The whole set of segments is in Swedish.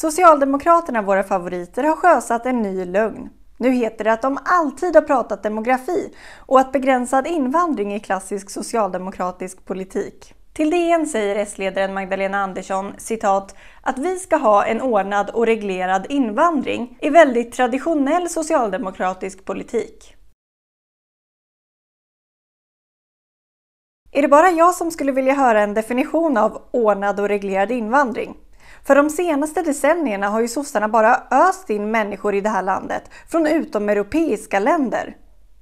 Socialdemokraterna, våra favoriter, har sjösatt en ny lögn. Nu heter det att de alltid har pratat demografi och att begränsad invandring är klassisk socialdemokratisk politik. Till DN säger S-ledaren Magdalena Andersson citat att vi ska ha en ordnad och reglerad invandring i väldigt traditionell socialdemokratisk politik. Är det bara jag som skulle vilja höra en definition av ordnad och reglerad invandring? För de senaste decennierna har ju sossarna bara öst in människor i det här landet från utomeuropeiska länder.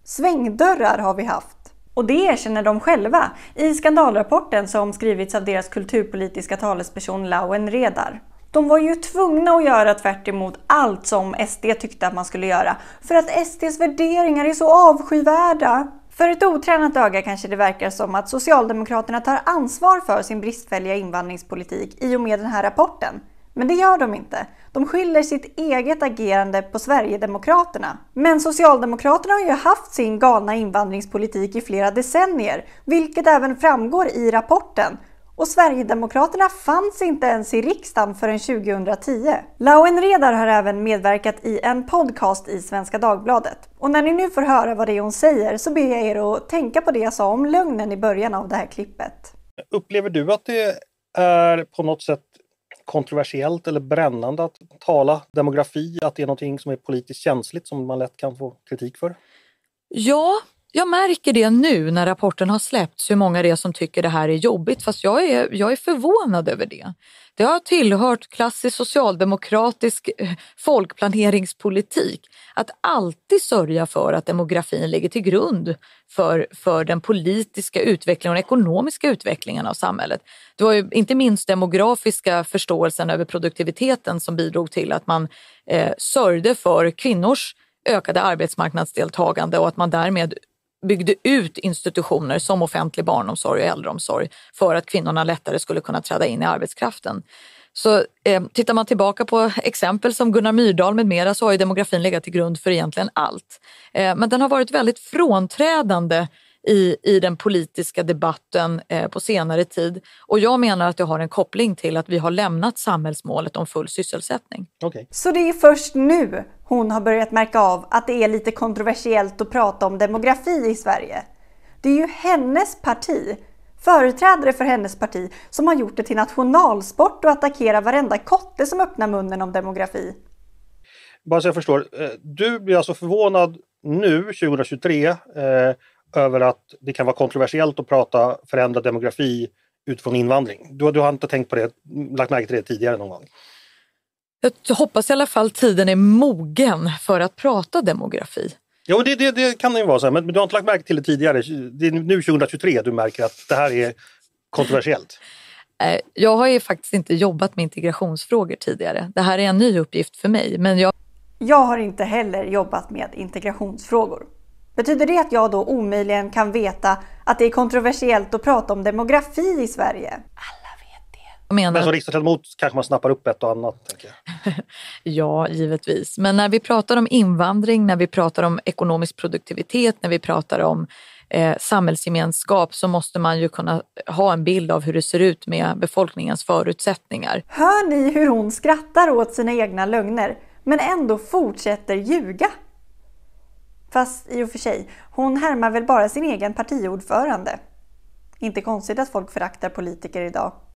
Svängdörrar har vi haft. Och det erkänner de själva i skandalrapporten som skrivits av deras kulturpolitiska talesperson Lauen Redar. De var ju tvungna att göra tvärt allt som SD tyckte att man skulle göra för att SDs värderingar är så avskyvärda. För ett otränat öga kanske det verkar som att Socialdemokraterna tar ansvar för sin bristfälliga invandringspolitik i och med den här rapporten. Men det gör de inte. De skyller sitt eget agerande på Sverigedemokraterna. Men Socialdemokraterna har ju haft sin galna invandringspolitik i flera decennier, vilket även framgår i rapporten och Sverigedemokraterna fanns inte ens i riksdagen förrän 2010. Lauen Redar har även medverkat i en podcast i Svenska Dagbladet. Och när ni nu får höra vad det är hon säger så ber jag er att tänka på det jag sa om lögnen i början av det här klippet. Upplever du att det är på något sätt kontroversiellt eller brännande att tala demografi, att det är någonting som är politiskt känsligt som man lätt kan få kritik för? Ja, jag märker det nu när rapporten har släppts, hur många det är som tycker det här är jobbigt, fast jag är, jag är förvånad över det. Det har tillhört klassisk socialdemokratisk eh, folkplaneringspolitik att alltid sörja för att demografin ligger till grund för, för den politiska utvecklingen och den ekonomiska utvecklingen av samhället. Det var ju inte minst demografiska förståelsen över produktiviteten som bidrog till att man eh, sörjde för kvinnors ökade arbetsmarknadsdeltagande och att man därmed byggde ut institutioner som offentlig barnomsorg och äldreomsorg för att kvinnorna lättare skulle kunna träda in i arbetskraften. Så eh, tittar man tillbaka på exempel som Gunnar Myrdal med mera så har ju demografin legat till grund för egentligen allt. Eh, men den har varit väldigt frånträdande i, i den politiska debatten eh, på senare tid. Och jag menar att det har en koppling till att vi har lämnat samhällsmålet om full sysselsättning. Okay. Så det är först nu hon har börjat märka av att det är lite kontroversiellt att prata om demografi i Sverige. Det är ju hennes parti, företrädare för hennes parti, som har gjort det till nationalsport och attackerar varenda kotte som öppnar munnen om demografi. Bara så jag förstår, eh, du blir alltså förvånad nu 2023 över att det kan vara kontroversiellt att prata förändrad demografi utifrån invandring. Du, du har inte tänkt på det, lagt märke till det tidigare någon gång? Jag hoppas i alla fall tiden är mogen för att prata demografi. Jo, det, det, det kan det ju vara, så här, men du har inte lagt märke till det tidigare. Det är nu 2023 du märker att det här är kontroversiellt. Eh, jag har ju faktiskt inte jobbat med integrationsfrågor tidigare. Det här är en ny uppgift för mig. Men jag... jag har inte heller jobbat med integrationsfrågor. Betyder det att jag då omöjligen kan veta att det är kontroversiellt att prata om demografi i Sverige? Alla vet det. Menar... Men som riksdagsledamot kanske man snappar upp ett och annat? ja, givetvis. Men när vi pratar om invandring, när vi pratar om ekonomisk produktivitet, när vi pratar om eh, samhällsgemenskap så måste man ju kunna ha en bild av hur det ser ut med befolkningens förutsättningar. Hör ni hur hon skrattar åt sina egna lögner men ändå fortsätter ljuga? Fast i och för sig, hon härmar väl bara sin egen partiordförande. Inte konstigt att folk föraktar politiker idag.